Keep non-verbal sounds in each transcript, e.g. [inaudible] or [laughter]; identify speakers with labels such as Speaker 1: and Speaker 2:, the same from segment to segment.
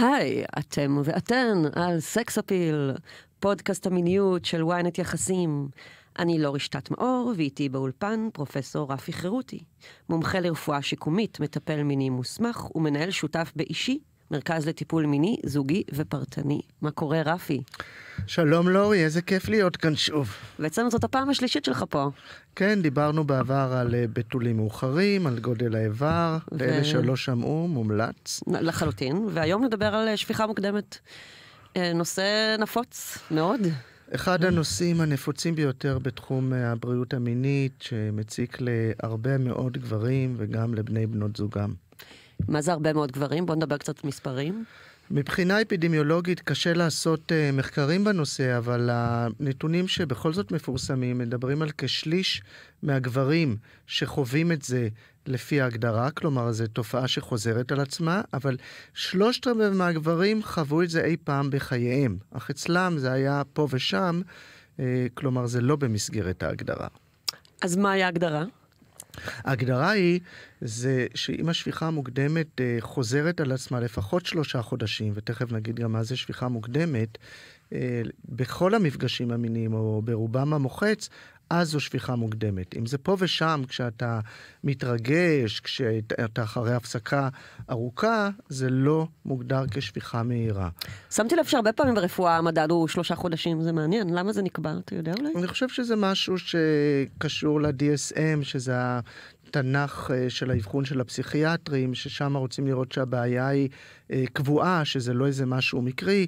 Speaker 1: היי, אתם ואתן על סקס אפיל, פודקאסט המיניות של ynet יחסים. אני לא רשתת מאור, ואיתי באולפן פרופסור רפי חירותי, מומחה לרפואה שיקומית, מטפל מיני מוסמך ומנהל שותף באישי מרכז לטיפול מיני, זוגי ופרטני. מה קורה, רפי?
Speaker 2: שלום לורי, איזה כיף להיות כאן שוב. ואצלנו זאת הפעם השלישית שלך פה. כן, דיברנו בעבר על אה, בתולים מאוחרים, על גודל האיבר, ו... לאלה שלא שמעו, מומלץ.
Speaker 1: לחלוטין, והיום נדבר על אה, שפיכה מוקדמת. אה, נושא נפוץ
Speaker 2: מאוד. אחד הנושאים הנפוצים ביותר בתחום הבריאות המינית, שמציק להרבה מאוד גברים וגם לבני בנות זוגם. מה זה הרבה מאוד גברים? בואו נדבר קצת מספרים. מבחינה אפידמיולוגית קשה לעשות uh, מחקרים בנושא, אבל הנתונים שבכל זאת מפורסמים מדברים על כשליש מהגברים שחווים את זה לפי ההגדרה, כלומר זו תופעה שחוזרת על עצמה, אבל שלושת רבעי מהגברים חוו את זה אי פעם בחייהם, אך אצלם זה היה פה ושם, uh, כלומר זה לא במסגרת ההגדרה.
Speaker 1: אז מהי ההגדרה?
Speaker 2: ההגדרה היא, זה שאם השפיכה המוקדמת אה, חוזרת על עצמה לפחות שלושה חודשים, ותכף נגיד גם מה זה שפיכה מוקדמת, אה, בכל המפגשים המיניים, או ברובם המוחץ, אז זו שפיכה מוקדמת. אם זה פה ושם, כשאתה מתרגש, כשאתה אחרי הפסקה ארוכה, זה לא מוגדר כשפיכה מהירה.
Speaker 1: שמתי לב שהרבה פעמים ברפואה המדד הוא שלושה חודשים, זה מעניין. למה זה
Speaker 2: נקבע? אתה יודע אולי? אני חושב שזה משהו שקשור ל-DSM, שזה התנ"ך אה, של האבחון של הפסיכיאטרים, ששם רוצים לראות שהבעיה היא אה, קבועה, שזה לא איזה משהו מקרי.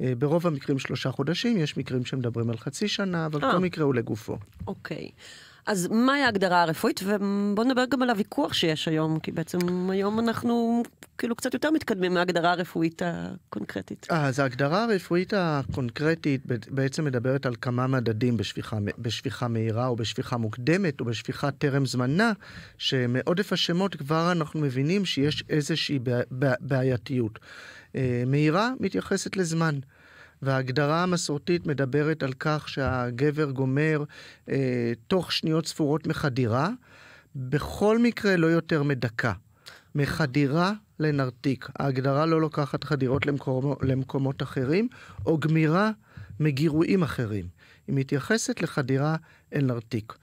Speaker 2: אה, ברוב המקרים שלושה חודשים, יש מקרים שמדברים על חצי שנה, אבל אה. כל מקרה הוא לגופו.
Speaker 1: אוקיי. אז מהי ההגדרה הרפואית? ובואו נדבר גם על הוויכוח שיש היום, כי בעצם היום אנחנו כאילו קצת יותר מתקדמים מההגדרה הרפואית הקונקרטית.
Speaker 2: אה, אז ההגדרה הרפואית הקונקרטית בעצם מדברת על כמה מדדים בשפיכה, בשפיכה מהירה או בשפיכה מוקדמת או בשפיכה טרם זמנה, שמעודף השמות כבר אנחנו מבינים שיש איזושהי בעייתיות. אה, מהירה מתייחסת לזמן. וההגדרה המסורתית מדברת על כך שהגבר גומר אה, תוך שניות ספורות מחדירה, בכל מקרה לא יותר מדקה. מחדירה לנרתיק. ההגדרה לא לוקחת חדירות למקומות, למקומות אחרים, או גמירה מגירויים אחרים. היא מתייחסת לחדירה אל נרתיק.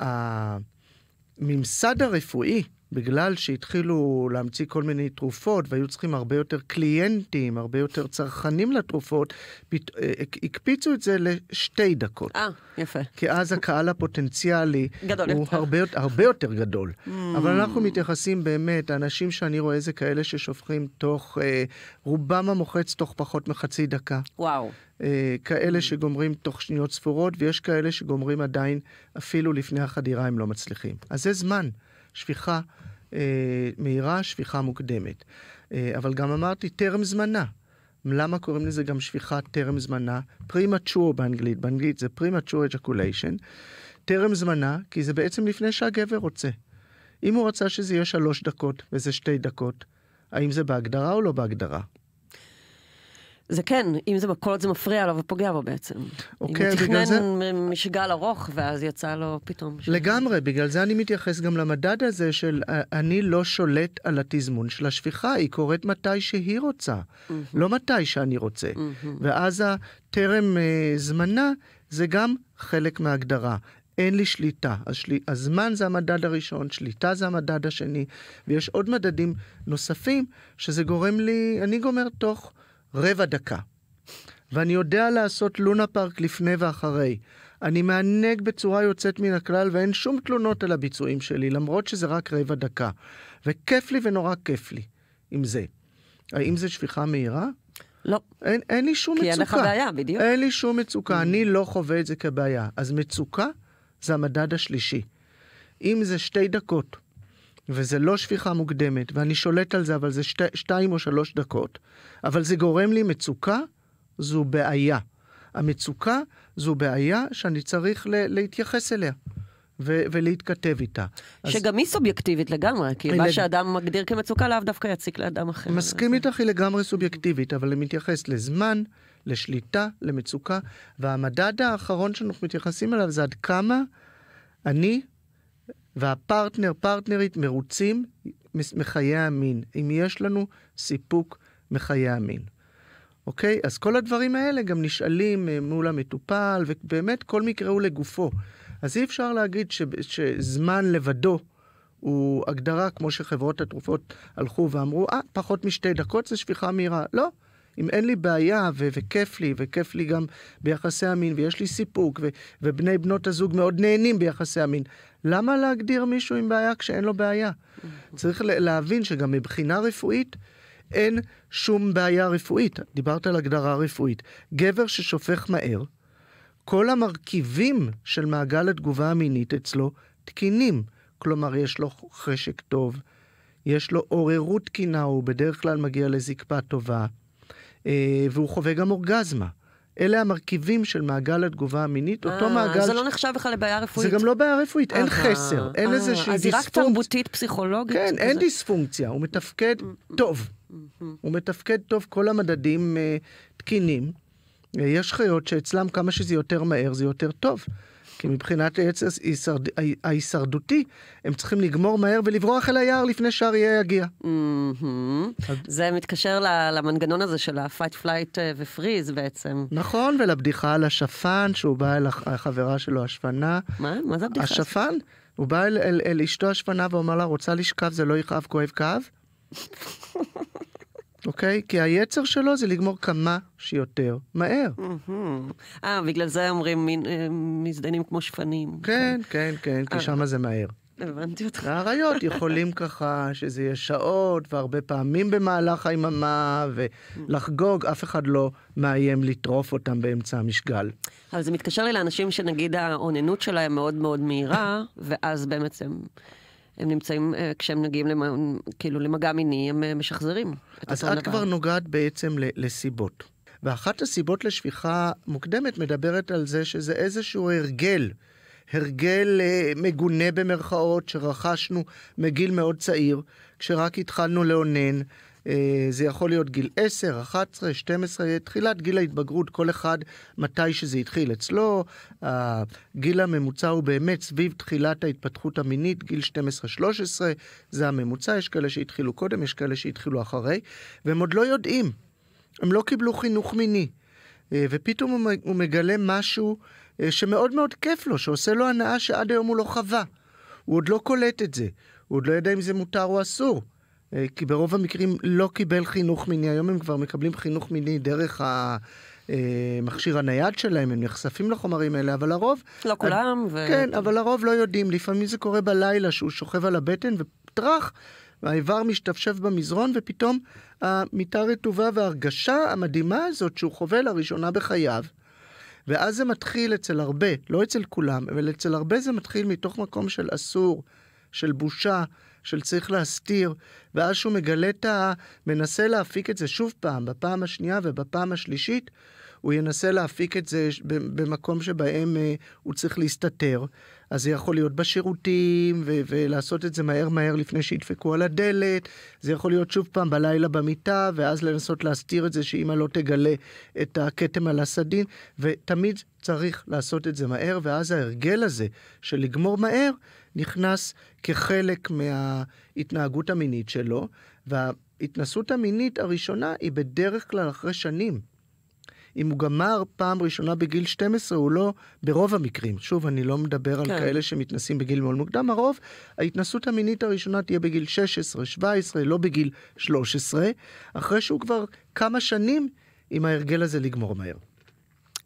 Speaker 2: הממסד הרפואי בגלל שהתחילו להמציא כל מיני תרופות והיו צריכים הרבה יותר קליינטים, הרבה יותר צרכנים לתרופות, פת... אה, הקפיצו את זה לשתי דקות. אה, יפה. כי אז הקהל הפוטנציאלי הוא יותר. הרבה, הרבה יותר גדול. Mm. אבל אנחנו מתייחסים באמת, האנשים שאני רואה זה כאלה ששופכים תוך, אה, רובם המוחץ תוך פחות מחצי דקה. וואו. אה, כאלה שגומרים תוך שניות ספורות, ויש כאלה שגומרים עדיין, אפילו לפני החדירה הם לא מצליחים. אז זה זמן, שפיכה, אה, מהירה, שפיכה מוקדמת. אה, אבל גם אמרתי, טרם זמנה. למה קוראים לזה גם שפיכה טרם זמנה? Premature באנגלית, באנגלית זה Premature Ejaculation. טרם זמנה, כי זה בעצם לפני שהגבר רוצה. אם הוא רצה שזה יהיה שלוש דקות וזה שתי דקות, האם זה בהגדרה או לא בהגדרה? זה כן, אם זה, כל עוד זה מפריע לו ופוגע בו בעצם. אוקיי, בגלל זה... אם
Speaker 1: הוא תכנן משגל ארוך ואז יצא לו פתאום...
Speaker 2: לגמרי, בגלל זה אני מתייחס גם למדד הזה של אה, אני לא שולט על התזמון של השפיכה, היא קורית מתי שהיא רוצה, mm-hmm. לא מתי שאני רוצה. Mm-hmm. ואז הטרם uh, זמנה זה גם חלק מההגדרה. אין לי שליטה. השל... הזמן זה המדד הראשון, שליטה זה המדד השני, ויש עוד מדדים נוספים שזה גורם לי, אני גומר תוך רבע דקה. ואני יודע לעשות לונה פארק לפני ואחרי. אני מענג בצורה יוצאת מן הכלל ואין שום תלונות על הביצועים שלי, למרות שזה רק רבע דקה. וכיף לי ונורא כיף לי עם זה. האם זה שפיכה מהירה? לא. אין, אין לי שום כי מצוקה. כי אין לך בעיה, בדיוק. אין לי שום מצוקה, mm. אני לא חווה את זה כבעיה. אז מצוקה זה המדד השלישי. אם זה שתי דקות, וזה לא שפיכה מוקדמת, ואני שולט על זה, אבל זה שתי, שתיים או שלוש דקות, אבל זה גורם לי מצוקה, זו בעיה. המצוקה זו בעיה שאני צריך ל- להתייחס אליה. ו- ולהתכתב איתה.
Speaker 1: שגם אז... היא סובייקטיבית לגמרי, כי לג... מה שאדם מגדיר כמצוקה לאו דווקא יציק לאדם
Speaker 2: אחר. מסכים איתך, היא לגמרי סובייקטיבית, אבל היא מתייחסת לזמן, לשליטה, למצוקה, והמדד האחרון שאנחנו מתייחסים אליו זה עד כמה אני והפרטנר, פרטנרית, מרוצים מחיי המין, אם יש לנו סיפוק מחיי המין. אוקיי? אז כל הדברים האלה גם נשאלים אה, מול המטופל, ובאמת כל מקרה הוא לגופו. אז אי אפשר להגיד ש, שזמן לבדו הוא הגדרה כמו שחברות התרופות הלכו ואמרו, אה, ah, פחות משתי דקות זה שפיכה מהירה. לא, אם אין לי בעיה ו- וכיף לי, וכיף לי גם ביחסי המין, ויש לי סיפוק, ו- ובני בנות הזוג מאוד נהנים ביחסי המין, למה להגדיר מישהו עם בעיה כשאין לו בעיה? צריך להבין שגם מבחינה רפואית אין שום בעיה רפואית. דיברת על הגדרה רפואית. גבר ששופך מהר, כל המרכיבים של מעגל התגובה המינית אצלו תקינים. כלומר, יש לו חשק טוב, יש לו עוררות תקינה, הוא בדרך כלל מגיע לזקפה טובה, אה, והוא חווה גם אורגזמה. אלה המרכיבים של מעגל התגובה המינית, אותו אה, מעגל... זה לא
Speaker 1: נחשב בכלל לבעיה רפואית. זה גם לא
Speaker 2: בעיה רפואית, אין חסר, אין אה, איזה שהיא דיספונקציה. אז היא רק תרבותית,
Speaker 1: פסיכולוגית? כן, אין
Speaker 2: דיספונקציה, הוא מתפקד אה, טוב. הוא מתפקד טוב, כל המדדים תקינים. יש חיות שאצלם כמה שזה יותר מהר זה יותר טוב. כי מבחינת העץ הישרד... ההישרדותי, הם צריכים לגמור מהר ולברוח אל היער לפני שאריה יגיע. Mm-hmm. אז...
Speaker 1: זה מתקשר למנגנון הזה של ה-fight, flight אה, ו-freeze בעצם.
Speaker 2: נכון, ולבדיחה על השפן, שהוא בא אל החברה שלו, השפנה. מה? מה זה הבדיחה? השפן, הוא בא אל, אל, אל אשתו השפנה ואומר לה, רוצה לשכב, זה לא יכאב, כואב כאב. [laughs] אוקיי? כי היצר שלו זה לגמור כמה שיותר מהר.
Speaker 1: Mm-hmm. אה, בגלל זה אומרים אה, מזדיינים כמו שפנים.
Speaker 2: כן, כן, כן, כי אה. שם זה מהר. הבנתי אותך. האריות יכולים [laughs] ככה שזה יהיה שעות והרבה פעמים במהלך היממה ולחגוג, אף אחד לא מאיים לטרוף אותם באמצע המשגל.
Speaker 1: אבל זה מתקשר לי לאנשים שנגיד האוננות שלהם מאוד מאוד מהירה, ואז באמת הם... הם נמצאים, אה, כשהם מגיעים למ... כאילו למגע מיני, הם אה, משחזרים
Speaker 2: אז את דבר. כבר נוגעת בעצם לסיבות. ואחת הסיבות לשפיכה מוקדמת מדברת על זה שזה איזשהו הרגל. הרגל אה, מגונה במרכאות שרכשנו מגיל מאוד צעיר, כשרק התחלנו לאונן, אה, זה יכול להיות גיל 10, 11, 12, תחילת גיל ההתבגרות, כל אחד מתי שזה התחיל. אצלו הגיל הממוצע הוא באמת סביב תחילת ההתפתחות המינית, גיל 12-13, זה הממוצע, יש כאלה שהתחילו קודם, יש כאלה שהתחילו אחרי, והם עוד לא יודעים, הם לא קיבלו חינוך מיני. אה, ופתאום הוא מגלה משהו אה, שמאוד מאוד כיף לו, שעושה לו הנאה שעד היום הוא לא חווה. הוא עוד לא קולט את זה, הוא עוד לא יודע אם זה מותר או אסור. אה, כי ברוב המקרים לא קיבל חינוך מיני, היום הם כבר מקבלים חינוך מיני דרך ה... אה, מכשיר הנייד שלהם, הם נחשפים לחומרים האלה, אבל לרוב... לא כולם. ו... כן, אבל לרוב לא יודעים. לפעמים זה קורה בלילה, שהוא שוכב על הבטן וטראח, והאיבר משתפשף במזרון, ופתאום המיטה רטובה וההרגשה המדהימה הזאת שהוא חווה לראשונה בחייו. ואז זה מתחיל אצל הרבה, לא אצל כולם, אבל אצל הרבה זה מתחיל מתוך מקום של אסור, של בושה, של צריך להסתיר, ואז שהוא מגלה את ה... מנסה להפיק את זה שוב פעם, בפעם השנייה ובפעם השלישית, הוא ינסה להפיק את זה במקום שבהם אה, הוא צריך להסתתר. אז זה יכול להיות בשירותים, ו- ולעשות את זה מהר מהר לפני שידפקו על הדלת, זה יכול להיות שוב פעם בלילה במיטה, ואז לנסות להסתיר את זה שאימא לא תגלה את הכתם על הסדין, ותמיד צריך לעשות את זה מהר, ואז ההרגל הזה של לגמור מהר, נכנס כחלק מההתנהגות המינית שלו, וההתנסות המינית הראשונה היא בדרך כלל אחרי שנים. אם הוא גמר פעם ראשונה בגיל 12, הוא לא, ברוב המקרים, שוב, אני לא מדבר כן. על כאלה שמתנסים בגיל מאוד מוקדם, הרוב, ההתנסות המינית הראשונה תהיה בגיל 16, 17, לא בגיל 13, אחרי שהוא כבר כמה שנים עם ההרגל הזה לגמור מהר.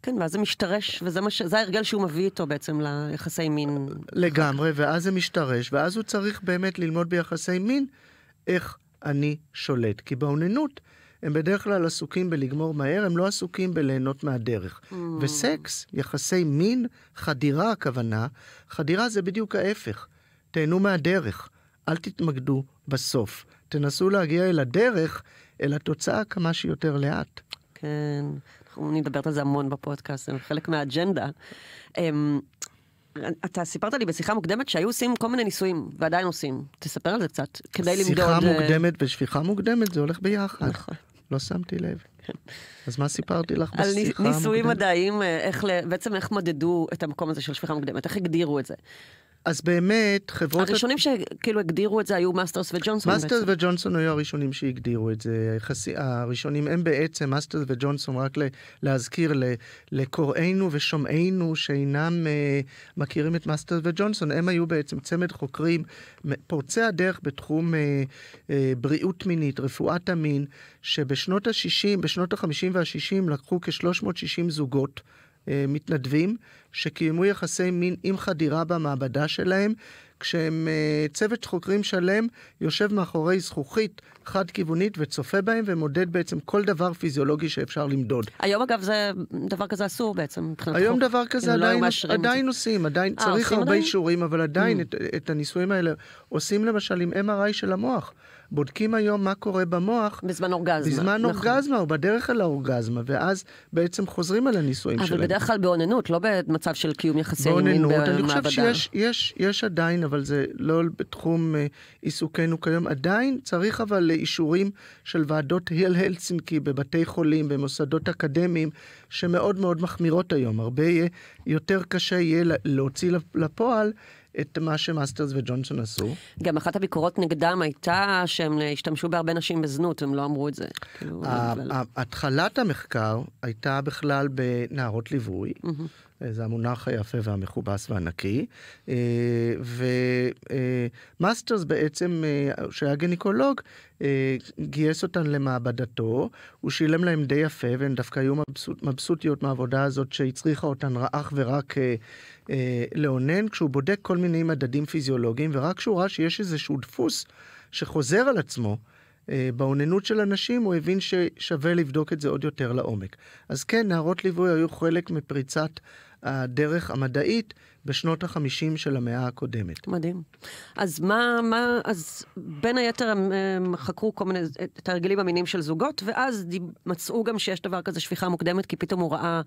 Speaker 1: כן, ואז זה משתרש, וזה מה ש... זה ההרגל שהוא מביא איתו בעצם ליחסי מין.
Speaker 2: לגמרי, ואז זה משתרש, ואז הוא צריך באמת ללמוד ביחסי מין איך אני שולט. כי באוננות הם בדרך כלל עסוקים בלגמור מהר, הם לא עסוקים בליהנות מהדרך. Mm. וסקס, יחסי מין, חדירה הכוונה, חדירה זה בדיוק ההפך. תהנו מהדרך, אל תתמקדו בסוף. תנסו להגיע אל הדרך, אל התוצאה כמה שיותר לאט. כן, אנחנו נדברת על זה המון בפודקאסט,
Speaker 1: זה חלק מהאג'נדה. אמ, אתה סיפרת לי בשיחה מוקדמת שהיו עושים כל מיני ניסויים, ועדיין עושים. תספר על זה קצת, כדי למדוד... שיחה אה,
Speaker 2: מוקדמת ושפיכה מוקדמת, זה הולך ביחד. נכון. לא שמתי לב. אז מה סיפרתי לך בשיחה המוקדמת? על ניסויים
Speaker 1: מדעיים, אה, בעצם איך מדדו את המקום הזה של שפיכה מוקדמת, איך הגדירו את זה.
Speaker 2: אז באמת, חברות... הראשונים
Speaker 1: שכאילו הגדירו את זה היו מאסטרס וג'ונסון. מאסטרס
Speaker 2: וג'ונסון היו הראשונים שהגדירו את זה. חסי, הראשונים הם בעצם, מאסטרס וג'ונסון, רק להזכיר לקוראינו ושומעינו שאינם uh, מכירים את מאסטרס וג'ונסון, הם היו בעצם צמד חוקרים פורצי הדרך בתחום uh, uh, בריאות מינית, רפואת המין, שבשנות ה-60, בשנות ה-50 וה-60 לקחו כ-360 זוגות. אה, מתנדבים שקיימו יחסי מין עם חדירה במעבדה שלהם, כשהם אה, צוות חוקרים שלם יושב מאחורי זכוכית חד-כיוונית וצופה בהם ומודד בעצם כל דבר פיזיולוגי שאפשר למדוד.
Speaker 1: היום אגב זה, דבר כזה אסור בעצם מבחינת היום חוק. היום דבר כזה לא עדיין, לא עדיין, עדיין
Speaker 2: עושים, עדיין 아, אה, צריך עושים הרבה אישורים, אבל עדיין mm. את, את הניסויים האלה עושים למשל עם MRI של המוח. בודקים היום מה קורה במוח. בזמן אורגזמה. בזמן נכון. אורגזמה, או בדרך אל האורגזמה, ואז בעצם חוזרים על הניסויים שלהם. אבל בדרך כלל באוננות, לא במצב של קיום יחסי מין במעבדה. באוננות, אני חושב שיש יש, יש עדיין, אבל זה לא בתחום אה, עיסוקנו כיום, עדיין צריך אבל אישורים של ועדות היל הלסינקי בבתי חולים, במוסדות אקדמיים, שמאוד מאוד מחמירות היום. הרבה יהיה, יותר קשה יהיה להוציא לפועל. את מה שמאסטרס וג'ונסון עשו.
Speaker 1: גם אחת הביקורות נגדם הייתה שהם השתמשו בהרבה נשים בזנות, הם לא אמרו את זה.
Speaker 2: כאילו, התחלת המחקר הייתה בכלל בנערות ליווי. זה המונח היפה והמכובס והנקי. אה, ומאסטרס אה, בעצם, אה, שהיה גינקולוג, גייס אותן למעבדתו, הוא שילם להן די יפה, והן דווקא היו מבסוט, מבסוטיות מהעבודה הזאת שהצריכה אותן אך ורק לאונן, כשהוא בודק כל מיני מדדים פיזיולוגיים, ורק כשהוא ראה שיש איזשהו דפוס שחוזר על עצמו. באוננות של אנשים, הוא הבין ששווה לבדוק את זה עוד יותר לעומק. אז כן, נערות ליווי היו חלק מפריצת הדרך המדעית בשנות ה-50 של המאה הקודמת. מדהים.
Speaker 1: אז מה, מה, אז בין היתר הם, הם חקרו כל מיני, את ההרגלים המינים של זוגות, ואז מצאו גם שיש דבר כזה שפיכה מוקדמת, כי פתאום הוא ראה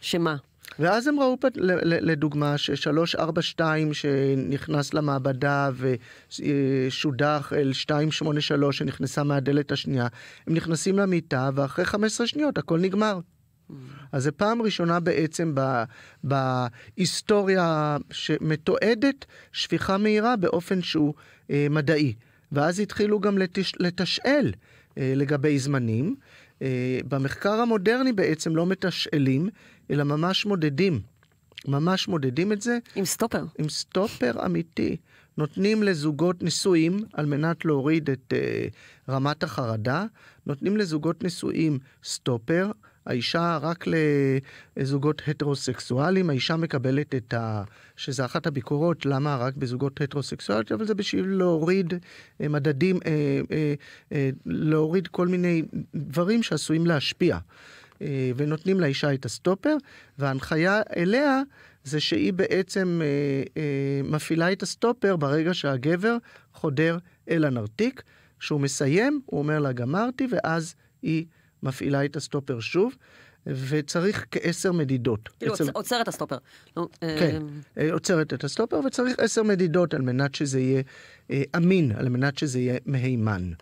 Speaker 1: שמה?
Speaker 2: ואז הם ראו, לדוגמה, ש-342 שנכנס למעבדה ושודח אה, אל 283 שנכנסה מהדלת השנייה, הם נכנסים למיטה ואחרי 15 שניות הכל נגמר. אז זו פעם ראשונה בעצם בהיסטוריה שמתועדת שפיכה מהירה באופן שהוא אה, מדעי. ואז התחילו גם לתש, לתשאל אה, לגבי זמנים. אה, במחקר המודרני בעצם לא מתשאלים, אלא ממש מודדים. ממש מודדים את זה. עם סטופר. עם סטופר אמיתי. נותנים לזוגות נשואים על מנת להוריד את אה, רמת החרדה, נותנים לזוגות נשואים סטופר. האישה רק לזוגות הטרוסקסואלים, האישה מקבלת את ה... שזה אחת הביקורות, למה רק בזוגות הטרוסקסואליות, אבל זה בשביל להוריד אה, מדדים, אה, אה, להוריד כל מיני דברים שעשויים להשפיע. ונותנים לאישה את הסטופר, וההנחיה אליה זה שהיא בעצם מפעילה את הסטופר ברגע שהגבר חודר אל הנרתיק. כשהוא מסיים, הוא אומר לה, גמרתי, ואז היא... מפעילה את הסטופר שוב, וצריך כעשר מדידות. כאילו אצל...
Speaker 1: עוצרת הסטופר. לא, כן, אמ-
Speaker 2: אה, עוצרת את הסטופר, וצריך עשר מדידות על מנת שזה יהיה אה, אמין, על מנת שזה יהיה מהימן.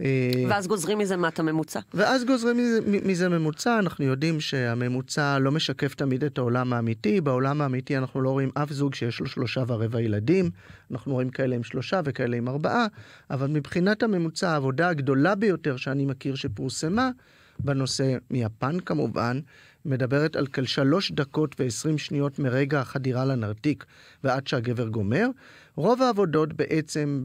Speaker 2: אה, ואז
Speaker 1: גוזרים מזה מה את הממוצע.
Speaker 2: ואז גוזרים מזה, מזה ממוצע, אנחנו יודעים שהממוצע לא משקף תמיד את העולם האמיתי. בעולם האמיתי אנחנו לא רואים אף זוג שיש לו שלושה ורבע ילדים, אנחנו רואים כאלה עם שלושה וכאלה עם ארבעה, אבל מבחינת הממוצע, העבודה הגדולה ביותר שאני מכיר שפורסמה, בנושא מיפן כמובן, מדברת על כל שלוש דקות ועשרים שניות מרגע החדירה לנרתיק ועד שהגבר גומר, רוב העבודות בעצם,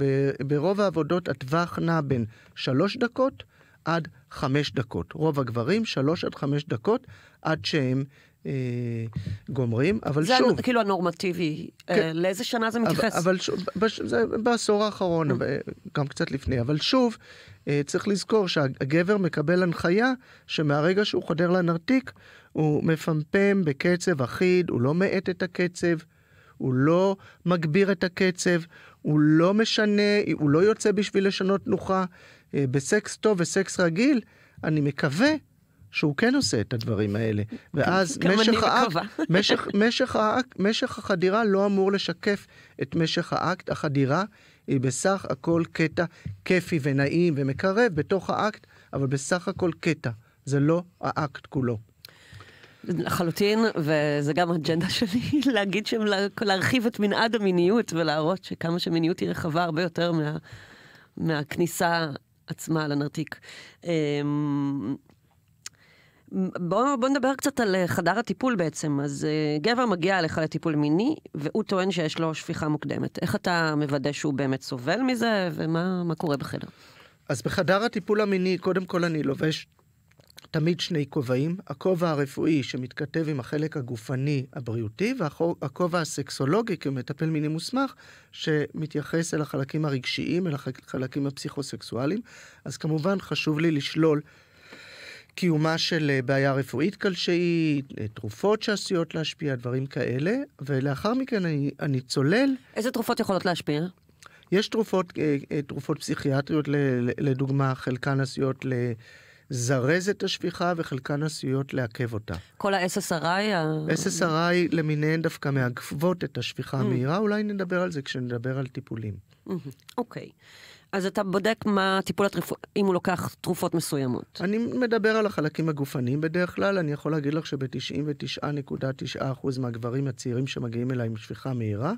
Speaker 2: ברוב העבודות הטווח נע בין שלוש דקות עד חמש דקות. רוב הגברים שלוש עד חמש דקות עד שהם אה, גומרים, אבל זה שוב... זה
Speaker 1: כאילו הנורמטיבי, אה, כן, לאיזה שנה זה מתייחס? אבל, אבל שוב,
Speaker 2: בש, זה בעשור האחרון, mm. אה, גם קצת לפני, אבל שוב, צריך לזכור שהגבר מקבל הנחיה שמהרגע שהוא חודר לנרתיק, הוא מפמפם בקצב אחיד, הוא לא מאט את הקצב, הוא לא מגביר את הקצב, הוא לא משנה, הוא לא יוצא בשביל לשנות תנוחה. אה, בסקס טוב וסקס רגיל, אני מקווה שהוא כן עושה את הדברים האלה. ואז משך האק, [laughs] משך, משך, האק, משך החדירה לא אמור לשקף את משך האקט. החדירה היא בסך הכל קטע כיפי ונעים ומקרב בתוך האקט, אבל בסך הכל קטע. זה לא האקט כולו.
Speaker 1: לחלוטין, וזה גם אג'נדה שלי, [laughs] להגיד שהם להרחיב את מנעד המיניות ולהראות שכמה שמיניות היא רחבה הרבה יותר מה, מהכניסה עצמה לנרתיק. אמ, בואו בוא נדבר קצת על חדר הטיפול בעצם. אז אה, גבר מגיע אליך לטיפול מיני, והוא טוען שיש לו שפיכה מוקדמת. איך אתה מוודא שהוא באמת סובל
Speaker 2: מזה, ומה קורה בחדר? אז בחדר הטיפול המיני, קודם כל אני לובש תמיד שני כובעים, הכובע הרפואי שמתכתב עם החלק הגופני הבריאותי, והכובע הסקסולוגי כמטפל מיני מוסמך, שמתייחס אל החלקים הרגשיים, אל החלקים הפסיכוסקסואליים. אז כמובן חשוב לי לשלול קיומה של אה, בעיה רפואית כלשהי, אה, תרופות שעשויות להשפיע, דברים כאלה, ולאחר מכן אני, אני צולל. איזה תרופות יכולות להשפיע? יש תרופות, אה, תרופות פסיכיאטריות, לדוגמה, חלקן עשויות ל... לזרז את השפיכה וחלקן עשויות לעכב אותה.
Speaker 1: כל ה-SSRI? SSRI
Speaker 2: למיניהן דווקא מעכבות את השפיכה mm. המהירה, אולי נדבר על זה כשנדבר על טיפולים. Mm-hmm. אוקיי. אז אתה בודק מה הטיפול התרופות, אם הוא לוקח תרופות מסוימות. אני מדבר על החלקים הגופניים בדרך כלל. אני יכול להגיד לך שב-99.9% מהגברים הצעירים שמגיעים אליי עם שפיכה מהירה,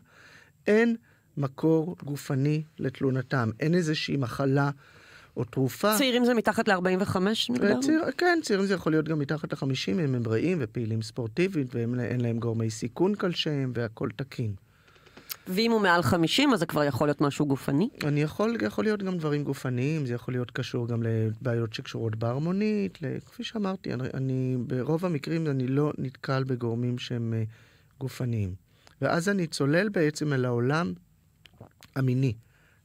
Speaker 2: אין מקור גופני לתלונתם. אין איזושהי מחלה או תרופה.
Speaker 1: צעירים זה מתחת ל-45? צעיר,
Speaker 2: כן, צעירים זה יכול להיות גם מתחת ל-50 אם הם בריאים ופעילים ספורטיבית ואין להם גורמי סיכון כלשהם והכול תקין. ואם הוא מעל 50, אז זה כבר יכול להיות משהו גופני? אני יכול, יכול להיות גם דברים גופניים, זה יכול להיות קשור גם לבעיות שקשורות בהרמונית. כפי שאמרתי, אני, אני ברוב המקרים אני לא נתקל בגורמים שהם אה, גופניים. ואז אני צולל בעצם אל העולם המיני.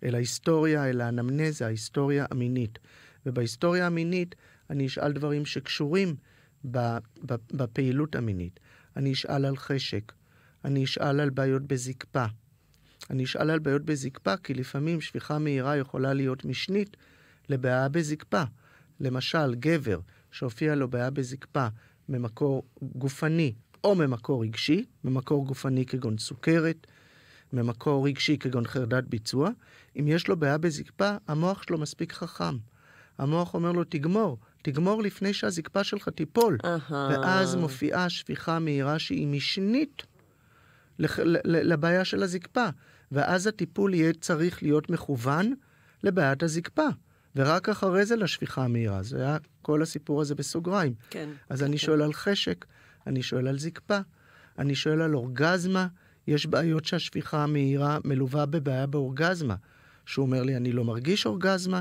Speaker 2: אל ההיסטוריה, אל האנמנזה, ההיסטוריה המינית. ובהיסטוריה המינית אני אשאל דברים שקשורים בפעילות המינית. אני אשאל על חשק, אני אשאל על בעיות בזקפה. אני אשאל על בעיות בזקפה, כי לפעמים שפיכה מהירה יכולה להיות משנית לבעיה בזקפה. למשל, גבר שהופיע לו בעיה בזקפה ממקור גופני או ממקור רגשי, ממקור גופני כגון סוכרת, ממקור רגשי כגון חרדת ביצוע, אם יש לו בעיה בזקפה, המוח שלו מספיק חכם. המוח אומר לו, תגמור, תגמור לפני שהזקפה שלך תיפול. Uh-huh. ואז מופיעה שפיכה מהירה שהיא משנית לח... לבעיה של הזקפה. ואז הטיפול יהיה צריך להיות מכוון לבעיית הזקפה. ורק אחרי זה לשפיכה המהירה. זה היה כל הסיפור הזה בסוגריים. כן. אז אני כן. שואל על חשק, אני שואל על זקפה, אני שואל על אורגזמה, יש בעיות שהשפיכה המהירה מלווה בבעיה באורגזמה. שהוא אומר לי, אני לא מרגיש אורגזמה,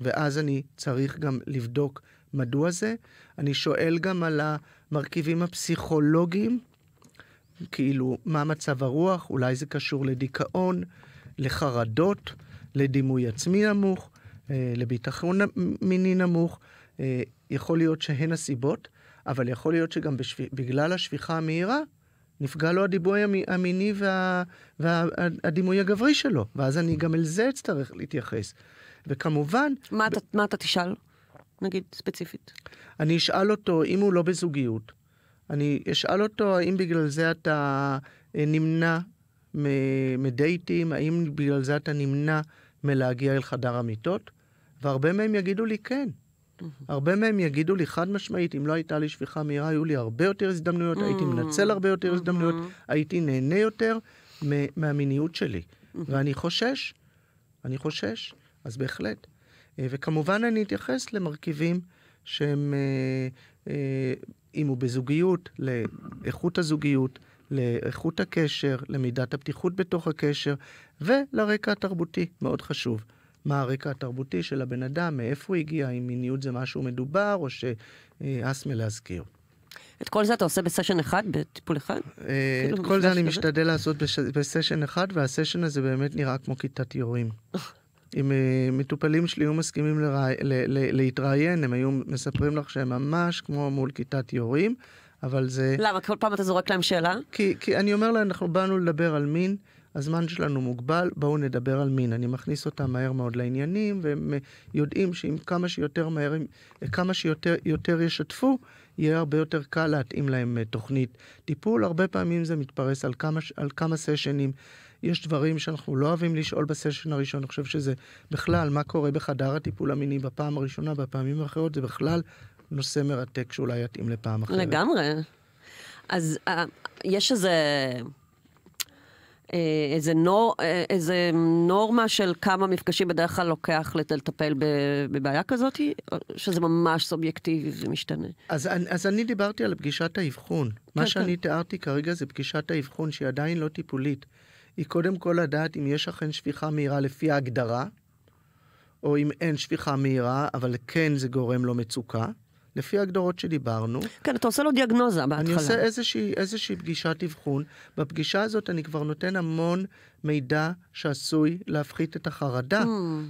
Speaker 2: ואז אני צריך גם לבדוק מדוע זה. אני שואל גם על המרכיבים הפסיכולוגיים, כאילו, מה מצב הרוח, אולי זה קשור לדיכאון, לחרדות, לדימוי עצמי נמוך, אה, לביטחון מיני נמוך. אה, יכול להיות שהן הסיבות, אבל יכול להיות שגם בשב... בגלל השפיכה המהירה, נפגע לו הדיבוי המיני והדימוי וה, וה, הגברי שלו, ואז אני גם אל זה אצטרך להתייחס. וכמובן... מה, ב... אתה, מה אתה תשאל, נגיד, ספציפית? אני אשאל אותו, אם הוא לא בזוגיות, אני אשאל אותו האם בגלל זה אתה אה, נמנע מדייטים, האם בגלל זה אתה נמנע מלהגיע אל חדר המיטות, והרבה מהם יגידו לי כן. Mm-hmm. הרבה מהם יגידו לי חד משמעית, אם לא הייתה לי שפיכה מהירה, היו לי הרבה יותר הזדמנויות, mm-hmm. הייתי מנצל הרבה יותר הזדמנויות, mm-hmm. הייתי נהנה יותר מהמיניות שלי. ואני חושש, אני חושש, אז בהחלט. אה, וכמובן אני אתייחס למרכיבים שהם, אה, אה, אם הוא בזוגיות, לאיכות הזוגיות, לאיכות הקשר, למידת הפתיחות בתוך הקשר, ולרקע התרבותי, מאוד חשוב. מה הרקע התרבותי של הבן אדם, מאיפה הוא הגיע, אם מיניות זה משהו מדובר, או שהס מלהזכיר. את כל זה אתה עושה בסשן אחד, בטיפול אחד? אה, כאילו, את כל זה אני משתדל לעשות בסשן אחד, והסשן הזה באמת נראה כמו כיתת יורים. [laughs] אם אה, מטופלים שלי היו מסכימים להתראיין, הם היו מספרים לך שהם ממש כמו מול כיתת יורים, אבל זה... למה? כל פעם אתה זורק להם שאלה? כי, אני אומר להם, אנחנו באנו לדבר על מין, הזמן שלנו מוגבל, בואו נדבר על מין. אני מכניס אותם מהר מאוד לעניינים, והם אה, יודעים שאם כמה שיותר מהר, אה, כמה שיותר ישתפו, יהיה הרבה יותר קל להתאים להם אה, תוכנית טיפול. הרבה פעמים זה מתפרס על כמה, על כמה סשנים. יש דברים שאנחנו לא אוהבים לשאול בסשן הראשון, אני חושב שזה בכלל, מה קורה בחדר הטיפול המיני בפעם הראשונה, בפעמים האחרות, זה בכלל נושא מרתק שאולי יתאים לפעם אחרת.
Speaker 1: לגמרי. אז uh, יש איזה... אה, איזה, נור, אה, איזה נורמה של כמה מפגשים בדרך כלל לוקח לטפל בבעיה כזאת, שזה ממש סובייקטיבי ומשתנה.
Speaker 2: אז, אז אני דיברתי על פגישת האבחון. כן, מה כן. שאני תיארתי כרגע זה פגישת האבחון, שהיא עדיין לא טיפולית. היא קודם כל לדעת אם יש אכן שפיכה מהירה לפי ההגדרה, או אם אין שפיכה מהירה, אבל כן זה גורם לו מצוקה. לפי ההגדרות שדיברנו. כן, אתה עושה לו דיאגנוזה בהתחלה. אני עושה איזושהי, איזושהי פגישת אבחון. בפגישה הזאת אני כבר נותן המון מידע שעשוי להפחית את החרדה mm.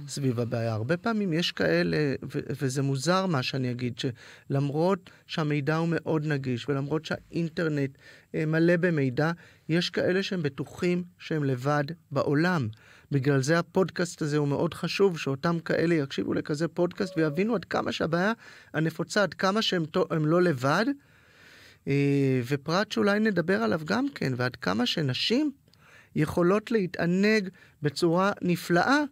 Speaker 2: סביב הבעיה. הרבה פעמים יש כאלה, ו- וזה מוזר מה שאני אגיד, שלמרות שהמידע הוא מאוד נגיש, ולמרות שהאינטרנט אה, מלא במידע, יש כאלה שהם בטוחים שהם לבד בעולם. בגלל זה הפודקאסט הזה הוא מאוד חשוב, שאותם כאלה יקשיבו לכזה פודקאסט ויבינו עד כמה שהבעיה הנפוצה, עד כמה שהם לא לבד. אה, ופרט שאולי נדבר עליו גם כן, ועד כמה שנשים יכולות להתענג בצורה נפלאה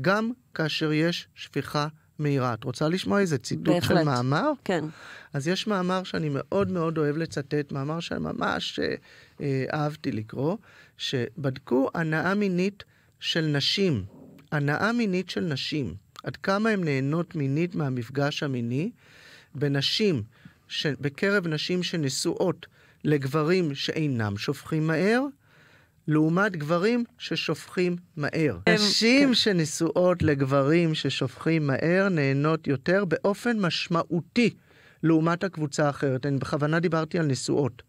Speaker 2: גם כאשר יש שפיכה מהירה. את רוצה לשמוע איזה ציטוט בהחלט. של מאמר? כן. אז יש מאמר שאני מאוד מאוד אוהב לצטט, מאמר שממש אה, אה, אהבתי לקרוא, שבדקו הנאה מינית של נשים, הנאה מינית של נשים, עד כמה הן נהנות מינית מהמפגש המיני, בנשים, ש... בקרב נשים שנשואות לגברים שאינם שופכים מהר, לעומת גברים ששופכים מהר. נשים כן. שנשואות לגברים ששופכים מהר נהנות יותר באופן משמעותי לעומת הקבוצה האחרת. אני בכוונה דיברתי על נשואות.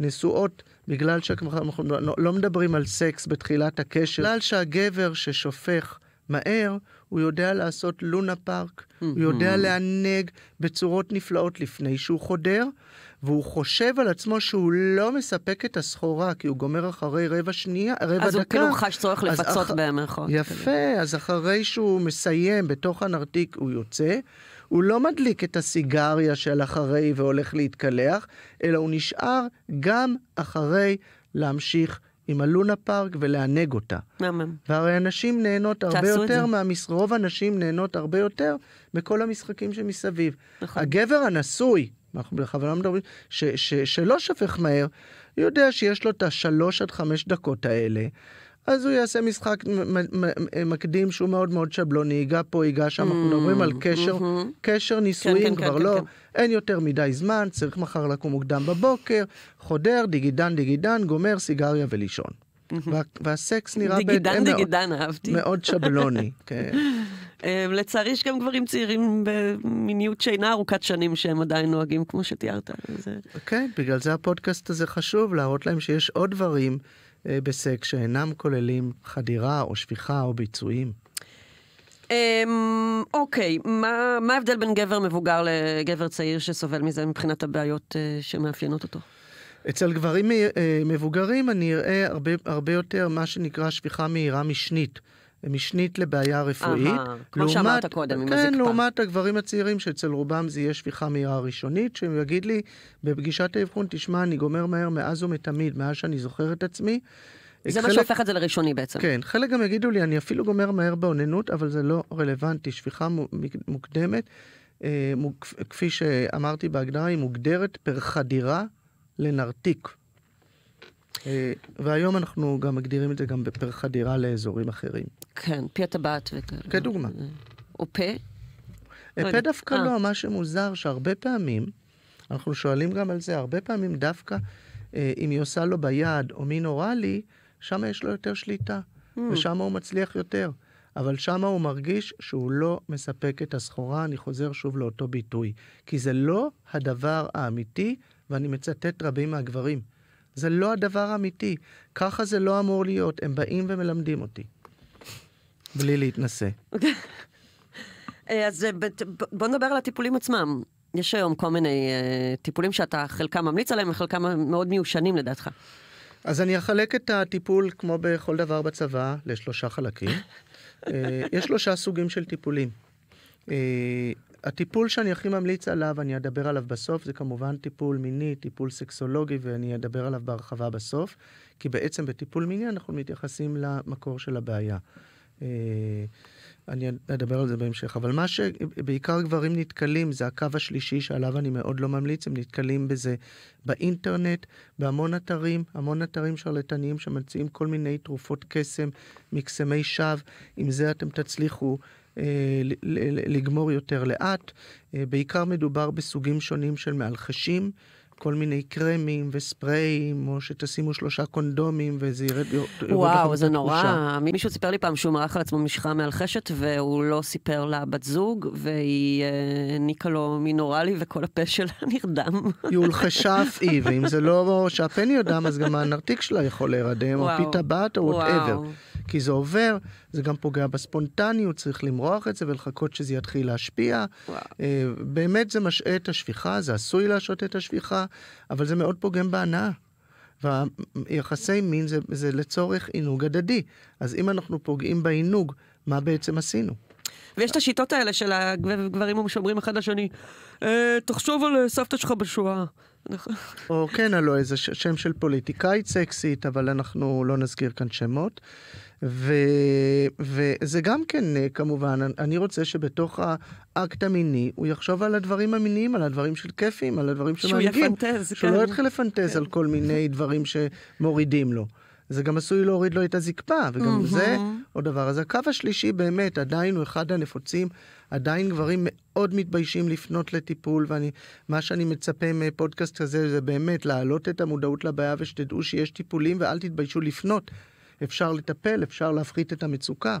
Speaker 2: נשואות, בגלל שאנחנו לא, לא, לא מדברים על סקס בתחילת הקשר, בגלל שהגבר ששופך מהר, הוא יודע לעשות לונה פארק, mm-hmm. הוא יודע לענג בצורות נפלאות לפני שהוא חודר, והוא חושב על עצמו שהוא לא מספק את הסחורה, כי הוא גומר אחרי רבע שנייה, רבע דקה. אז הוא כאילו חש צורך לפצות אח... במרכאות. יפה, כאילו. אז אחרי שהוא מסיים בתוך הנרתיק הוא יוצא. הוא לא מדליק את הסיגריה של אחרי והולך להתקלח, אלא הוא נשאר גם אחרי להמשיך עם הלונה פארק ולענג אותה. מהמם. והרי הנשים נהנות הרבה יותר מהמש... רוב הנשים נהנות הרבה יותר מכל המשחקים שמסביב. נכון. הגבר הנשוי, אנחנו בכוונה מדברים, ש, ש, שלא שפך מהר, יודע שיש לו את השלוש עד חמש דקות האלה. אז הוא יעשה משחק אה, מקדים שהוא מאוד מאוד שבלוני, ייגע פה, ייגע שם, אנחנו mm-hmm. מדברים על קשר, mm-hmm. קשר כן, נישואים, כן, כן, כבר לא, אין יותר מדי זמן, צריך מחר לקום מוקדם בבוקר, חודר, דיגידן, דיגידן, גומר, סיגריה ולישון. Mm-hmm. והסקס נראה בהתאם אה, מאוד. דיגידן, דיגידן, אהבתי. מאוד שבלוני, [laughs] כן.
Speaker 1: אה, לצערי יש גם גברים צעירים במיניות שינה ארוכת שנים שהם עדיין נוהגים כמו שתיארת.
Speaker 2: כן, בגלל זה הפודקאסט הזה חשוב, להראות להם שיש עוד דברים. אה, בסק שאינם כוללים חדירה או שפיכה או ביצועים?
Speaker 1: אמ, אוקיי, מה, ההבדל בין גבר מבוגר לגבר צעיר שסובל מזה מבחינת הבעיות אה, שמאפיינות אותו?
Speaker 2: אצל גברים אה, מבוגרים אני אראה הרבה, הרבה יותר מה שנקרא שפיכה מהירה משנית. משנית לבעיה רפואית. Aha, כמו לעומת, שאמרת קודם, אם כן, זה הזקפה. כן, לעומת הגברים הצעירים, שאצל רובם זה יהיה שפיכה מהירה ראשונית, שהוא יגיד לי בפגישת האבחון, תשמע, אני גומר מהר מאז ומתמיד, מאז שאני זוכר את עצמי. זה חלק, מה שהופך את זה לראשוני בעצם. כן, חלק גם יגידו לי, אני אפילו גומר מהר באוננות, אבל זה לא רלוונטי, שפיכה מוקדמת, אה, כפי שאמרתי בהגדרה, היא מוגדרת פר חדירה לנרתיק. אה, והיום אנחנו גם מגדירים את זה גם בפר חדירה לאזורים אחרים. כן,
Speaker 1: פי הטבעת וכאלה. כדוגמה.
Speaker 2: או פה? אה,
Speaker 1: לא פה דווקא לא, אה. מה
Speaker 2: שמוזר, שהרבה פעמים, אנחנו שואלים גם על זה, הרבה פעמים דווקא אם היא עושה לו ביד או מין אוראלי, שם יש לו יותר שליטה, hmm. ושם הוא מצליח יותר. אבל שם הוא מרגיש שהוא לא מספק את הסחורה, אני חוזר שוב לאותו ביטוי. כי זה לא הדבר האמיתי, ואני מצטט רבים מהגברים. זה לא הדבר האמיתי. ככה זה לא אמור להיות. הם באים ומלמדים אותי. בלי להתנשא. [laughs] אה, אז אה, בוא נדבר על
Speaker 1: הטיפולים עצמם. יש היום כל מיני אה, טיפולים שאתה חלקם ממליץ עליהם וחלקם מאוד
Speaker 2: מיושנים לדעתך. אז אני אחלק את הטיפול, כמו בכל דבר בצבא, לשלושה חלקים. [laughs] יש שלושה סוגים של טיפולים. הטיפול שאני הכי ממליץ עליו, אני אדבר עליו בסוף, זה כמובן טיפול מיני, טיפול סקסולוגי, ואני אדבר עליו בהרחבה בסוף, כי בעצם בטיפול מיני אנחנו מתייחסים למקור של הבעיה. אה, אני אדבר על זה בהמשך. אבל מה שבעיקר גברים נתקלים, זה הקו השלישי שעליו אני מאוד לא ממליץ, הם נתקלים בזה באינטרנט, בהמון אתרים, המון אתרים שרלטניים שמציעים כל מיני תרופות קסם, מקסמי שווא, עם זה אתם תצליחו. אה, לגמור יותר לאט. אה, בעיקר מדובר בסוגים שונים של מאלחשים. כל מיני קרמים וספריים, או שתשימו שלושה קונדומים וזה ירד, יורד לכם בתחושה. וואו, זה נורא.
Speaker 1: מישהו סיפר לי פעם שהוא מרח על עצמו משחה מאלחשת, והוא לא סיפר לבת זוג, והיא אה, העניקה לו מינורלי, וכל הפה שלה [laughs] נרדם.
Speaker 2: היא הולחשה אף היא, ואם זה לא שהפן נרדם, אז גם הנרתיק שלה יכול להירדם, או פיתה בת, או וואטאבר. כי זה עובר, זה גם פוגע בספונטניות, צריך למרוח את זה ולחכות שזה יתחיל להשפיע. Uh, באמת זה משעה את השפיכה, זה עשוי להשעות את השפיכה, אבל זה מאוד פוגם בהנאה. והיחסי מין זה, זה לצורך עינוג הדדי. אז אם אנחנו פוגעים בעינוג, מה בעצם עשינו?
Speaker 1: ויש את השיטות האלה של הגברים שאומרים אחד לשני, אה, תחשוב על אה, סבתא שלך בשואה. [laughs]
Speaker 2: או כן, הלוא איזה שם של פוליטיקאית סקסית, אבל אנחנו לא נזכיר כאן שמות. ו, וזה גם כן, אה, כמובן, אני רוצה שבתוך האקט המיני, הוא יחשוב על הדברים המיניים, על הדברים של כיפים, על הדברים שמענגים. שהוא יפנטז, שהוא לא כן. לא יתחיל לפנטז כן. על כל מיני [laughs] דברים שמורידים לו. זה גם עשוי להוריד לו את הזקפה, וגם mm-hmm. זה עוד דבר. אז הקו השלישי באמת עדיין הוא אחד הנפוצים, עדיין גברים מאוד מתביישים לפנות לטיפול, ומה שאני מצפה מפודקאסט כזה זה באמת להעלות את המודעות לבעיה, ושתדעו שיש טיפולים ואל תתביישו לפנות אפשר לטפל, אפשר להפחית את המצוקה.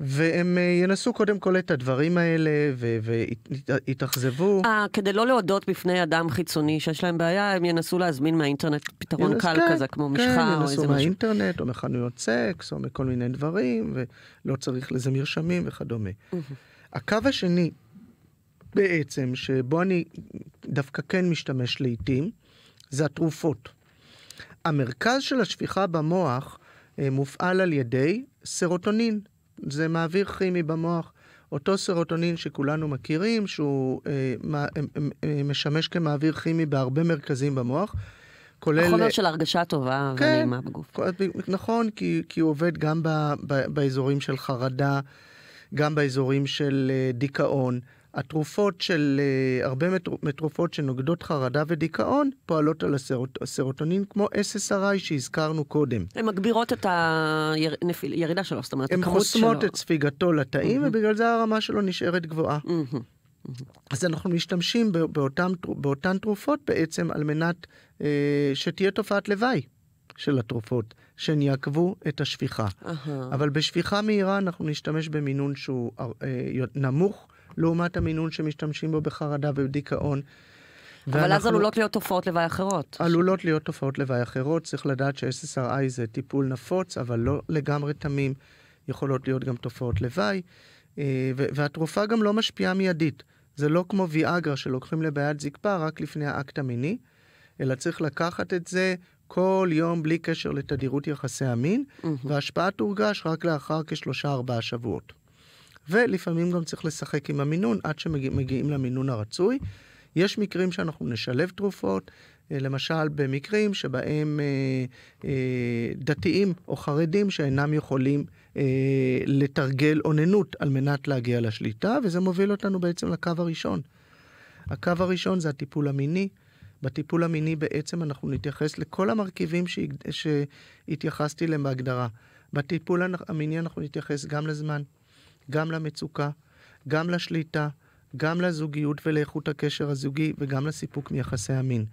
Speaker 2: והם אה, ינסו קודם כל את הדברים האלה ויתאכזבו.
Speaker 1: אה, כדי לא להודות בפני אדם חיצוני שיש להם בעיה, הם ינסו להזמין
Speaker 2: מהאינטרנט פתרון ינס, קל כן, כזה, כמו כן, משחה או איזה משהו. כן, ינסו מהאינטרנט או מחנויות סקס או מכל מיני דברים, ולא צריך לזה מרשמים וכדומה. הקו השני בעצם, שבו אני דווקא כן משתמש לעיתים, זה התרופות. המרכז של השפיכה במוח אה, מופעל על ידי סרוטונין. זה מעביר כימי במוח. אותו סרוטונין שכולנו מכירים, שהוא אה, מה, אה, אה, אה משמש כמעביר כימי בהרבה מרכזים במוח, כולל... החומר של
Speaker 1: הרגשה טובה כן, ונעימה בגוף.
Speaker 2: נכון, כי, כי הוא עובד גם ב, ב, באזורים של חרדה, גם באזורים של דיכאון. התרופות של, אה, הרבה מתרופות שנוגדות חרדה ודיכאון פועלות על הסרוט, הסרוטונין, כמו SSRI שהזכרנו קודם.
Speaker 1: הן מגבירות את הירידה שלו,
Speaker 2: זאת אומרת, הכמות שלו. הן חוסמות את ספיגתו לתאים, mm-hmm. ובגלל זה הרמה שלו נשארת גבוהה. Mm-hmm. Mm-hmm. אז אנחנו משתמשים באותם, באותן תרופות בעצם על מנת אה, שתהיה תופעת לוואי של התרופות, שהן יעכבו את השפיכה.
Speaker 1: Uh-huh. אבל
Speaker 2: בשפיכה מהירה אנחנו נשתמש במינון שהוא אה, נמוך, לעומת המינון שמשתמשים בו בחרדה ובדיכאון. אבל אז עלולות להיות תופעות לוואי אחרות. עלולות להיות תופעות לוואי אחרות. צריך לדעת ש-SSRI זה טיפול נפוץ, אבל לא לגמרי תמים. יכולות להיות גם תופעות לוואי. אה, והתרופה גם לא משפיעה מיידית. זה לא כמו ויאגרה שלוקחים לבעיית זקפה רק לפני האקט המיני, אלא צריך לקחת את זה כל יום בלי קשר לתדירות יחסי המין, mm-hmm. וההשפעה תורגש רק לאחר כשלושה-ארבעה שבועות. ולפעמים גם צריך לשחק עם המינון עד שמגיעים למינון הרצוי. יש מקרים שאנחנו נשלב תרופות, אה, למשל במקרים שבהם אה, אה, דתיים או חרדים שאינם יכולים לתרגל אוננות על מנת להגיע לשליטה, וזה מוביל אותנו בעצם לקו הראשון. הקו הראשון זה הטיפול המיני. בטיפול המיני בעצם אנחנו נתייחס לכל המרכיבים שהתייחסתי להם בהגדרה. בטיפול המיני אנחנו נתייחס גם לזמן, גם למצוקה, גם לשליטה, גם לזוגיות ולאיכות הקשר הזוגי וגם לסיפוק מיחסי המין.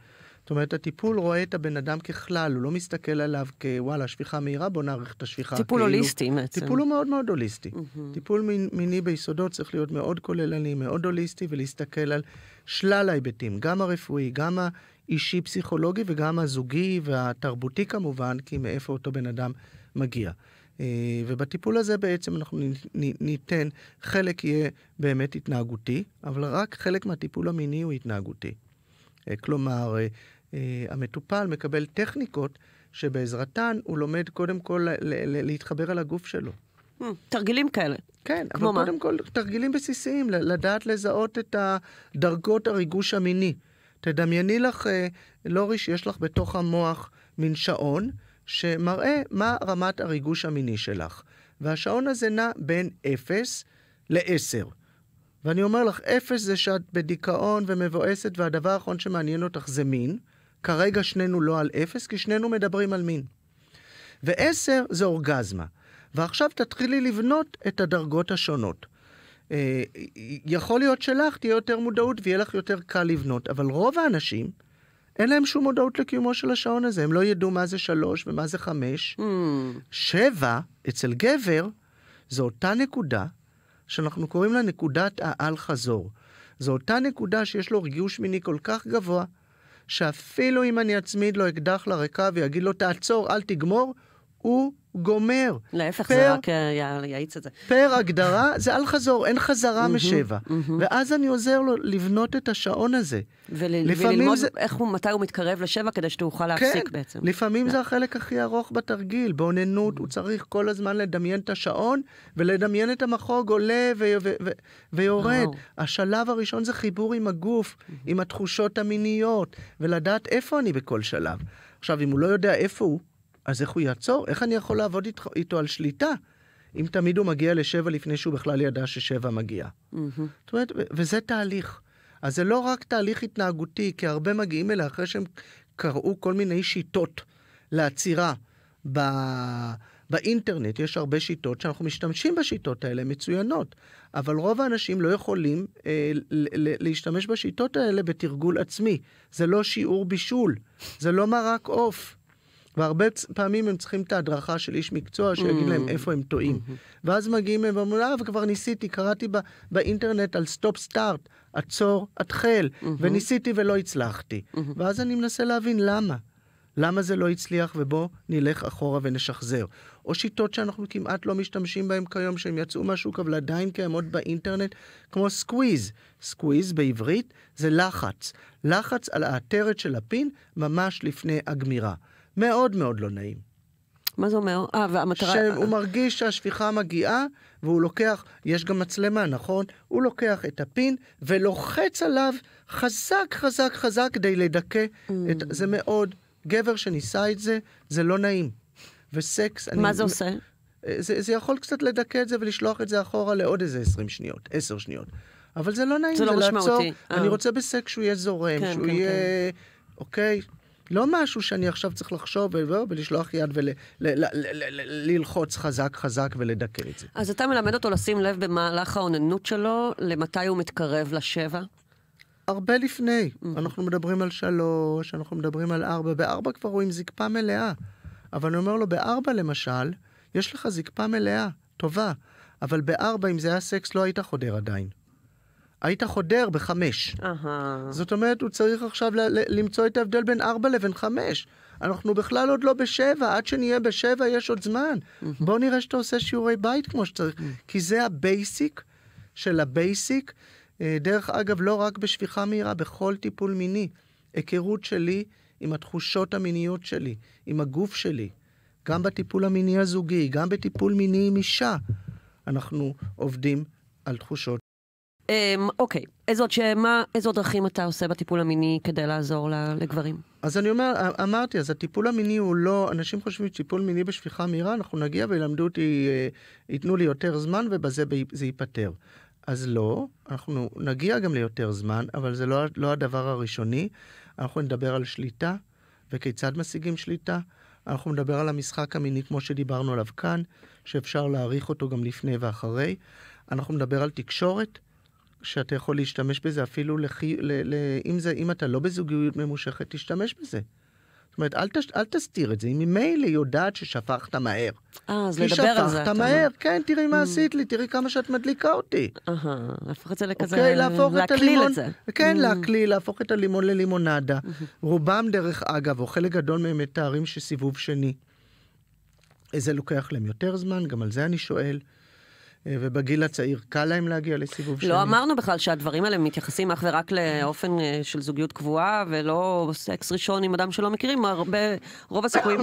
Speaker 2: זאת אומרת, הטיפול רואה את הבן אדם ככלל, הוא לא מסתכל עליו כוואלה, שפיכה מהירה, בוא נעריך את השפיכה. טיפול כאילו, הוליסטי בעצם. טיפול הוא מאוד מאוד הוליסטי. Mm-hmm. טיפול מין, מיני ביסודו צריך להיות מאוד כוללני, מאוד הוליסטי, ולהסתכל על שלל ההיבטים, גם הרפואי, גם האישי-פסיכולוגי וגם הזוגי והתרבותי כמובן, כי מאיפה אותו בן אדם מגיע. אה, ובטיפול הזה בעצם אנחנו ניתן, חלק יהיה באמת התנהגותי, אבל רק חלק מהטיפול המיני הוא התנהגותי. אה, כלומר, אה, המטופל מקבל טכניקות שבעזרתן הוא לומד קודם כל להתחבר על הגוף שלו. Hmm, תרגילים כאלה. כן, אבל מה? קודם כל תרגילים בסיסיים, לדעת לזהות את דרגות הריגוש המיני. תדמייני לך, לורי, שיש לך בתוך המוח מין שעון, שמראה מה רמת הריגוש המיני שלך. והשעון הזה נע בין 0 ל-10. ואני אומר לך, 0 זה שאת בדיכאון ומבואסת, והדבר האחרון שמעניין אותך זה מין. כרגע שנינו לא על 0, כי שנינו מדברים על מין. ו-10 זה אורגזמה. ועכשיו תתחילי לבנות את הדרגות השונות. אה, יכול להיות שלך תהיה יותר מודעות ויהיה לך יותר קל לבנות, אבל רוב האנשים... אין להם שום מודעות לקיומו של השעון הזה, הם לא ידעו מה זה שלוש ומה זה חמש. Mm. שבע, אצל גבר, זו אותה נקודה שאנחנו קוראים לה נקודת האל-חזור. זו אותה נקודה שיש לו ריגוש מיני כל כך גבוה, שאפילו אם אני אצמיד לו אקדח לרקע ויגיד לו, תעצור, אל תגמור, הוא גומר. להפך, פר, זה רק אה, יאיץ את זה. פר הגדרה, זה אל חזור, אין חזרה משבע. ואז אני עוזר לו לבנות את השעון הזה.
Speaker 1: ול, וללמוד זה... איך הוא, מתי הוא מתקרב לשבע כדי שתוכל כן, להפסיק כן, בעצם.
Speaker 2: לפעמים yeah. זה החלק הכי ארוך בתרגיל, באוננות, הוא צריך כל הזמן לדמיין את השעון ולדמיין את המחוג עולה ו- ו- ו- ויורד. Oh. השלב הראשון זה חיבור עם הגוף, עם התחושות המיניות, ולדעת איפה אני בכל שלב. עכשיו, אם הוא לא יודע איפה הוא, אז איך הוא יעצור? איך אני יכול לעבוד איתו, איתו על שליטה? אם תמיד הוא מגיע לשבע לפני שהוא בכלל ידע ששבע מגיע. Mm-hmm. זאת אומרת, וזה תהליך. אז זה לא רק תהליך התנהגותי, כי הרבה מגיעים אליה אחרי שהם קראו כל מיני שיטות לעצירה ב... באינטרנט. יש הרבה שיטות שאנחנו משתמשים בשיטות האלה, מצוינות, אבל רוב האנשים לא יכולים אה, להשתמש בשיטות האלה בתרגול עצמי. זה לא שיעור בישול, זה לא מרק עוף. והרבה פעמים הם צריכים את ההדרכה של איש מקצוע שיגיד mm. להם איפה הם טועים. Mm-hmm. ואז מגיעים הם ואומרים, אה, וכבר ניסיתי, קראתי ב- באינטרנט על סטופ סטארט, עצור, התחל, mm-hmm. וניסיתי ולא הצלחתי. Mm-hmm. ואז אני מנסה להבין למה. למה זה לא הצליח, ובוא נלך אחורה ונשחזר. או שיטות שאנחנו כמעט לא משתמשים בהן כיום, שהן יצאו מהשוק, אבל עדיין קיימות באינטרנט, כמו סקוויז. סקוויז בעברית זה לחץ. לחץ על העטרת של הפין ממש לפני הגמירה. מאוד מאוד לא נעים. מה זה אומר? אה, והמטרה... שהוא מרגיש שהשפיכה מגיעה, והוא לוקח, יש גם מצלמה, נכון? הוא לוקח את הפין ולוחץ עליו חזק, חזק, חזק כדי לדכא. Mm. את... זה מאוד, גבר שניסה את זה, זה לא נעים. וסקס... מה אני... זה עושה? אה, זה, זה יכול קצת לדכא את זה ולשלוח את זה אחורה לעוד איזה 20 שניות, 10 שניות. אבל זה לא נעים, זה, לא זה לא משמעותי. לעצור. אה. אני רוצה בסקס שהוא יהיה זורם, כן, שהוא כן, יהיה... כן. אוקיי? לא משהו שאני עכשיו צריך לחשוב ולשלוח יד וללחוץ חזק חזק ולדכא את זה.
Speaker 1: אז אתה מלמד אותו לשים לב במהלך האוננות שלו, למתי הוא מתקרב לשבע?
Speaker 2: הרבה לפני. Mm. אנחנו מדברים על שלוש, אנחנו מדברים על ארבע, בארבע כבר רואים זקפה מלאה. אבל אני אומר לו, בארבע למשל, יש לך זקפה מלאה, טובה, אבל בארבע, אם זה היה סקס, לא היית חודר עדיין. היית חודר בחמש. Uh-huh. זאת אומרת, הוא צריך עכשיו ל- ל- למצוא את ההבדל בין ארבע לבין חמש. אנחנו בכלל עוד לא בשבע, עד שנהיה בשבע יש עוד זמן. Mm-hmm. בוא נראה שאתה עושה שיעורי בית כמו שצריך, mm-hmm. כי זה הבייסיק של הבייסיק. אה, דרך אגב, לא רק בשפיכה מהירה, בכל טיפול מיני. היכרות שלי עם התחושות המיניות שלי, עם הגוף שלי, גם בטיפול המיני הזוגי, גם בטיפול מיני עם אישה, אנחנו עובדים על תחושות אמ, אוקיי, אז עוד
Speaker 1: שמה, איזה דרכים אתה עושה בטיפול המיני כדי לעזור לגברים?
Speaker 2: אז אני אומר, אה, אמרתי, אז הטיפול המיני הוא לא, אנשים חושבים שטיפול מיני בשפיכה מהירה, אנחנו נגיע וילמדו אותי, אה, ייתנו לי יותר זמן ובזה זה ייפתר. אז לא, אנחנו נגיע גם ליותר זמן, אבל זה לא, לא הדבר הראשוני. אנחנו נדבר על שליטה וכיצד משיגים שליטה. אנחנו נדבר על המשחק המיני כמו שדיברנו עליו כאן, שאפשר להעריך אותו גם לפני ואחרי. אנחנו נדבר על תקשורת, שאתה יכול להשתמש בזה אפילו לחי... ל... ל... אם, זה... אם אתה לא בזוגיות ממושכת, תשתמש בזה. זאת אומרת, אל, תש... אל תסתיר את זה, אם ממילא יודעת ששפכת מהר. אה, אז לדבר על זה. כי שפכת מהר, אתה... כן, תראי מה mm. עשית לי, תראי כמה שאת מדליקה אותי. אהה, להפוך את זה לכזה, אוקיי, להפוך להקליל את, הלימון... את זה. כן, mm. להקליל, להפוך את הלימון ללימונדה. Mm-hmm. רובם, דרך אגב, או חלק גדול מהם מתארים שסיבוב שני. זה לוקח להם יותר זמן, גם על זה אני שואל. אה, ובגיל הצעיר קל להם להגיע לסיבוב לא שני. לא אמרנו
Speaker 1: בכלל שהדברים האלה מתייחסים אך ורק לאופן אה, של זוגיות קבועה ולא סקס ראשון עם אדם שלא מכירים, הרבה, רוב הסיכויים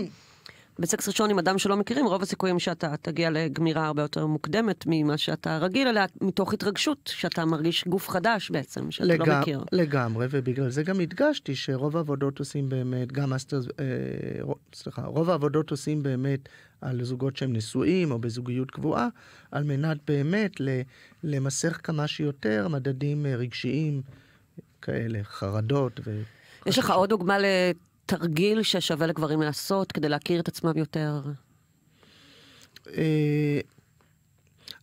Speaker 1: בסקס ראשון עם אדם שלא מכירים, רוב הסיכויים שאתה תגיע לגמירה הרבה יותר מוקדמת ממה שאתה רגיל אליה, מתוך התרגשות, שאתה מרגיש גוף חדש בעצם, שאתה לג... לא מכיר.
Speaker 2: לגמרי, ובגלל זה גם הדגשתי שרוב העבודות עושים באמת, גם אסטר, אה, סליחה, רוב העבודות עושים באמת על זוגות שהם נשואים או בזוגיות קבועה, על מנת באמת למסך כמה שיותר מדדים אה, רגשיים כאלה, חרדות ו... יש לך עוד דוגמה לת... תרגיל ששווה לגברים לעשות כדי להכיר את עצמם יותר? אה,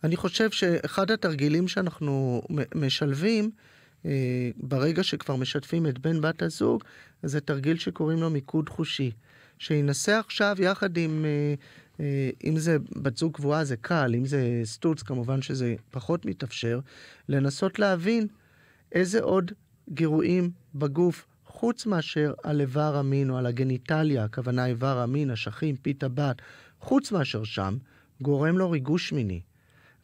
Speaker 2: אני חושב שאחד התרגילים שאנחנו משלבים, אה, ברגע שכבר משתפים את בן בת הזוג, זה תרגיל שקוראים לו מיקוד חושי. שינסה עכשיו יחד עם, אה, אם זה בת זוג קבועה זה קל, אם זה סטוץ כמובן שזה פחות מתאפשר, לנסות להבין איזה עוד גירויים בגוף חוץ מאשר על איבר המין או על הגניטליה, הכוונה איבר המין, אשכים, פית הבת, חוץ מאשר שם, גורם לו ריגוש מיני.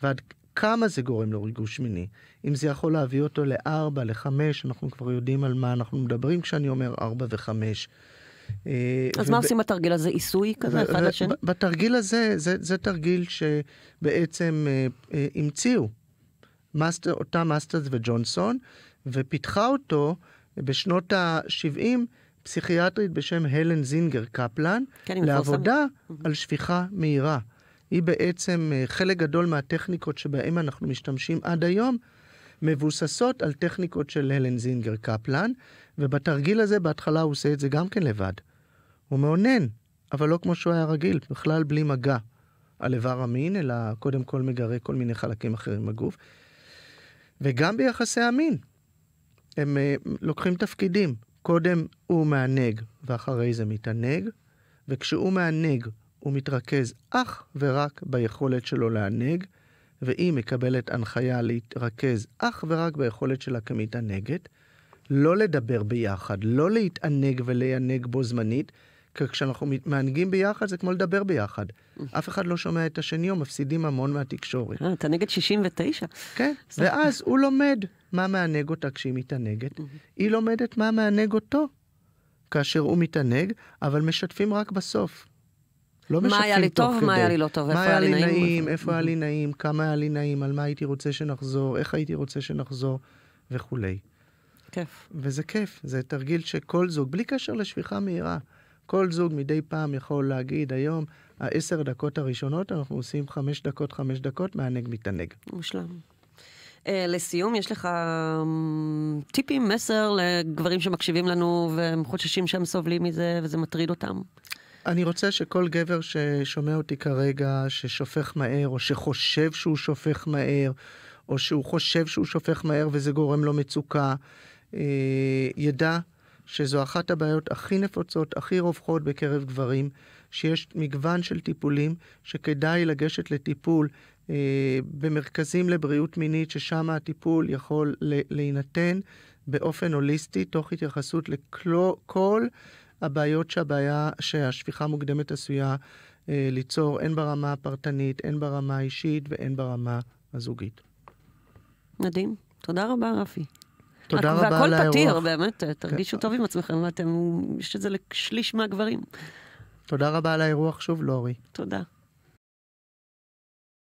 Speaker 2: ועד כמה זה גורם לו ריגוש מיני? אם זה יכול להביא אותו לארבע, לחמש, אנחנו כבר יודעים על מה אנחנו מדברים כשאני אומר ארבע וחמש. אה, אז וב... מה עושים
Speaker 1: בתרגיל הזה? עיסוי כזה אחד לשני?
Speaker 2: בתרגיל הזה, זה, זה תרגיל שבעצם אה, אה, המציאו מאסטר, אותם מאסטרס וג'ונסון, ופיתחה אותו בשנות ה-70 פסיכיאטרית בשם הלן זינגר קפלן, כן, לעבודה מפורסם. על שפיכה מהירה. היא בעצם, אה, חלק גדול מהטכניקות שבהן אנחנו משתמשים עד היום, מבוססות על טכניקות של הלן זינגר קפלן, ובתרגיל הזה בהתחלה הוא עושה את זה גם כן לבד. הוא מאונן, אבל לא כמו שהוא היה רגיל, בכלל בלי מגע על איבר המין, אלא קודם כל מגרה כל מיני חלקים אחרים בגוף. וגם ביחסי המין, הם אה, לוקחים תפקידים. קודם הוא מענג ואחרי זה מתענג, וכשהוא מענג הוא מתרכז אך ורק ביכולת שלו לענג, והיא מקבלת הנחיה להתרכז אך ורק ביכולת שלה כמתענגת, לא לדבר ביחד, לא להתענג ולענג בו זמנית, כשאנחנו מנהיגים ביחד, זה כמו לדבר ביחד. אף אחד לא שומע את השני או מפסידים המון מהתקשורת. אה, אתה נגד 69. כן, ואז הוא לומד מה מענג אותה כשהיא מתענגת, היא לומדת מה מענג אותו כאשר הוא מתענג, אבל משתפים רק בסוף. לא מה היה לי טוב, מה היה לי לא טוב, איפה היה לי נעים. מה היה לי נעים, איפה היה לי נעים, כמה היה לי נעים, על מה הייתי רוצה שנחזור, איך הייתי רוצה שנחזור וכולי. כיף. וזה כיף, זה תרגיל שכל זוג, בלי קשר לשפיכה מהירה. כל זוג מדי פעם יכול להגיד היום, העשר דקות הראשונות אנחנו עושים חמש דקות, חמש דקות, מענג מתענג. מושלם.
Speaker 1: Uh, לסיום, יש לך um, טיפים, מסר לגברים שמקשיבים לנו והם חוששים שהם סובלים מזה וזה מטריד אותם?
Speaker 2: אני רוצה שכל גבר ששומע אותי כרגע, ששופך מהר, או שחושב שהוא שופך מהר, או שהוא חושב שהוא שופך מהר וזה גורם לו מצוקה, uh, ידע שזו אחת הבעיות הכי נפוצות, הכי רווחות בקרב גברים, שיש מגוון של טיפולים, שכדאי לגשת לטיפול אה, במרכזים לבריאות מינית, ששם הטיפול יכול להינתן באופן הוליסטי, תוך התייחסות לכל הבעיות שהבעיה, שהשפיכה המוקדמת עשויה אה, ליצור, הן ברמה הפרטנית, הן ברמה האישית והן ברמה הזוגית.
Speaker 1: מדהים. תודה רבה, רפי.
Speaker 2: תודה רבה על האירוח. והכל פתיר, באמת, כן. תרגישו
Speaker 1: טוב עם עצמכם, ואתם, יש את זה לשליש מהגברים. תודה רבה על האירוח שוב, לורי. תודה.